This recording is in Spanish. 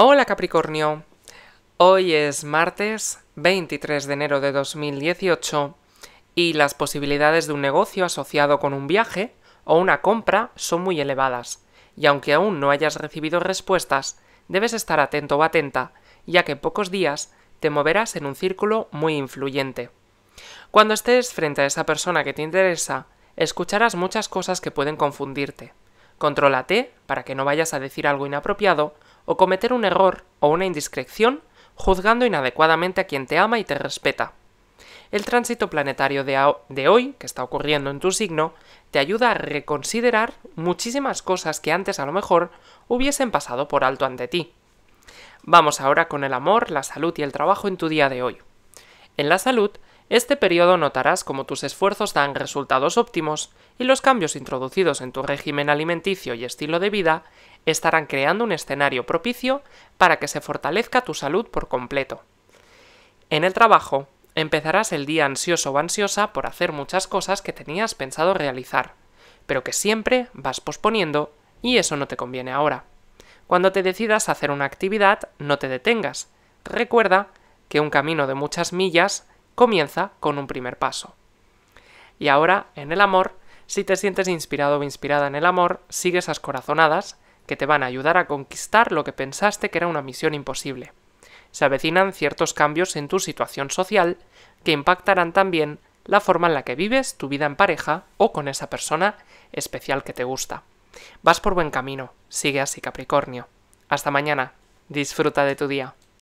Hola Capricornio, hoy es martes 23 de enero de 2018 y las posibilidades de un negocio asociado con un viaje o una compra son muy elevadas, y aunque aún no hayas recibido respuestas, debes estar atento o atenta, ya que en pocos días te moverás en un círculo muy influyente. Cuando estés frente a esa persona que te interesa, escucharás muchas cosas que pueden confundirte. Contrólate para que no vayas a decir algo inapropiado o cometer un error o una indiscreción juzgando inadecuadamente a quien te ama y te respeta. El tránsito planetario de, hoy, que está ocurriendo en tu signo, te ayuda a reconsiderar muchísimas cosas que antes a lo mejor hubiesen pasado por alto ante ti. Vamos ahora con el amor, la salud y el trabajo en tu día de hoy. En la salud, este periodo notarás cómo tus esfuerzos dan resultados óptimos y los cambios introducidos en tu régimen alimenticio y estilo de vida estarán creando un escenario propicio para que se fortalezca tu salud por completo. En el trabajo, empezarás el día ansioso o ansiosa por hacer muchas cosas que tenías pensado realizar, pero que siempre vas posponiendo y eso no te conviene ahora. Cuando te decidas a hacer una actividad, no te detengas. Recuerda que un camino de muchas millas comienza con un primer paso. Y ahora, en el amor, si te sientes inspirado o inspirada en el amor, sigue esas corazonadas que te van a ayudar a conquistar lo que pensaste que era una misión imposible. Se avecinan ciertos cambios en tu situación social que impactarán también la forma en la que vives tu vida en pareja o con esa persona especial que te gusta. Vas por buen camino, sigue así Capricornio. Hasta mañana, disfruta de tu día.